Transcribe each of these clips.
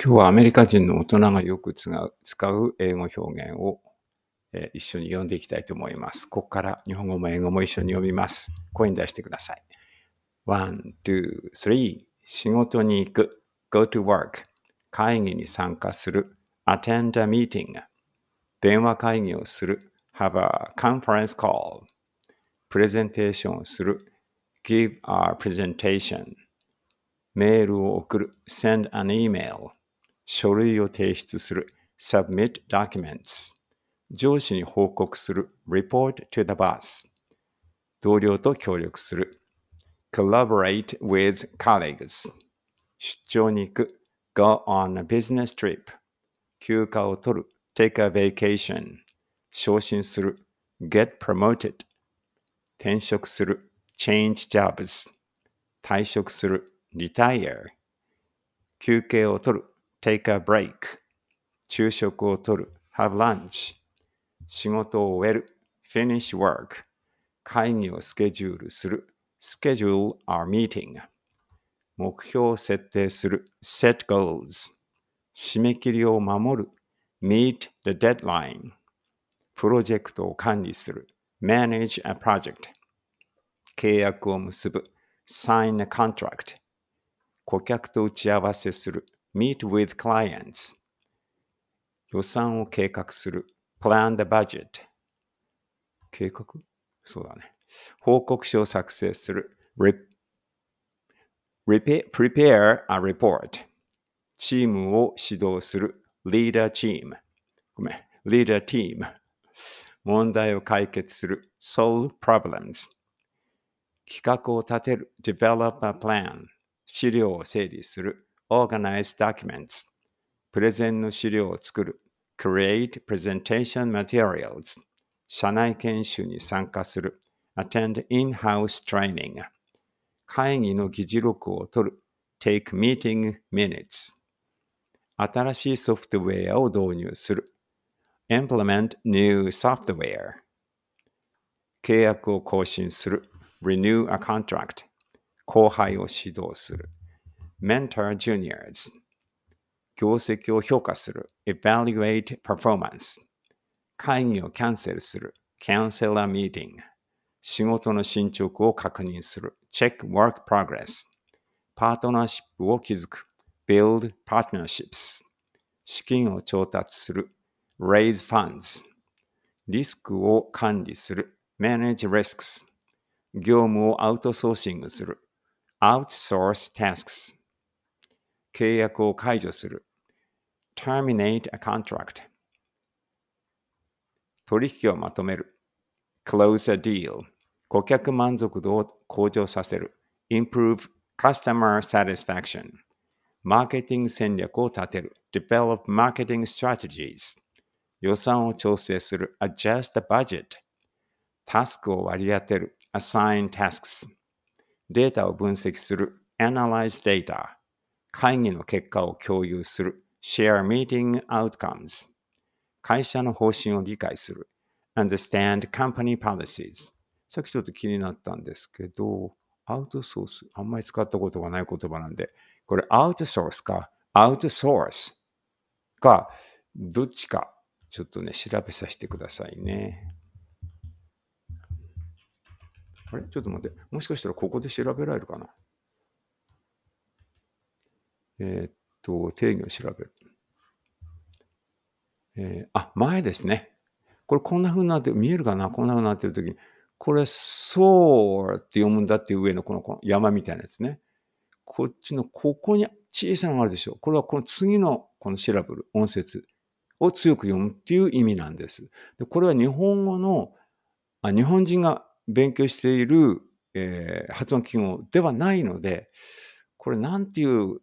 今日はアメリカ人の大人がよく使う英語表現を、え一緒に読んでいきたいと思います。ここから日本語も英語も一緒に読みます。声に出してください。1、2、3仕事に行く go to work 会議に参加する attend a meeting 電話会議をする have a conference call プレゼンテーションをする give a presentation メールを送る send an email 書類を提出する submit documents 上司に報告する report to the boss 同僚と協力する collaborate with colleagues 出張に行く go on a business trip 休暇を取る take a vacation 昇進する get promoted 転職する change jobs 退職する retire 休憩を取る take a break 昼食をとる have lunch 仕事を終える finish work 会議をスケジュールする schedule our meeting 目標を設定する set goals 締め切りを守る meet the deadline プロジェクトを管理する manage a project 契約を結ぶ sign a contract 顧客と打ち合わせする meet with clients 予算を計画する plan the budget 計画そうだね報告書を作成する prepare a report チームを指導する leader team ごめん leader team 問題を解決する solve problems 企画を立てる develop a plan 資料を整理する organize documents プレゼンの資料を作る create presentation materials 社内研修に参加する attend in-house training 会議の議事録を取る take meeting minutes 新しいソフトウェアを導入する implement new software 契約を更新する renew a contract 後輩を指導する mentor juniors 業績を評価する evaluate performance 会議をキャンセルする cancel r meeting 仕事の進捗を確認する check work progress パートナーシップを築く build partnerships 資金を調達する raise funds リスクを管理する manage risks 業務をアウトソーシングする outsource tasks 契約を解除する terminate a contract 取引をまとめる close a deal 顧客満足度を向上させる improve customer satisfaction マーケティング戦略を立てる develop marketing strategies 予算を調整する adjust the budget タスクを割り当てる assign tasks データを分析する analyze data 会議の結果を共有する share meeting outcomes 会社の方針を理解する understand company policies さっきちょっと気になったんですけどアウトソースあんまり使ったことがない言葉なんでこれアウトソースかアウトソースかどっちかちょっとね調べさせてくださいねあれちょっと待ってもしかしたらここで調べられるかなえー、っと、定義を調べる。えー、あ、前ですね。これこんな風になって、見えるかなこんな風になってる時に、これ、そうって読むんだっていう上のこのこの山みたいなやつね。こっちのここに小さなのがあるでしょ。これはこの次のこのシラブル、音節を強く読むっていう意味なんです。でこれは日本語のあ、日本人が勉強している、えー、発音記号ではないので、これなんていう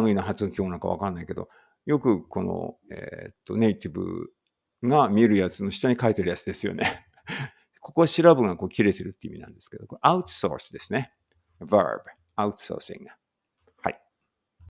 類の発音なんかわかんないけど、よくこの、えー、っとネイティブが見るやつの下に書いてるやつですよね。ここはシラブがこう切れてるって意味なんですけど、これアウトソースですね。verb、アウトソーシング。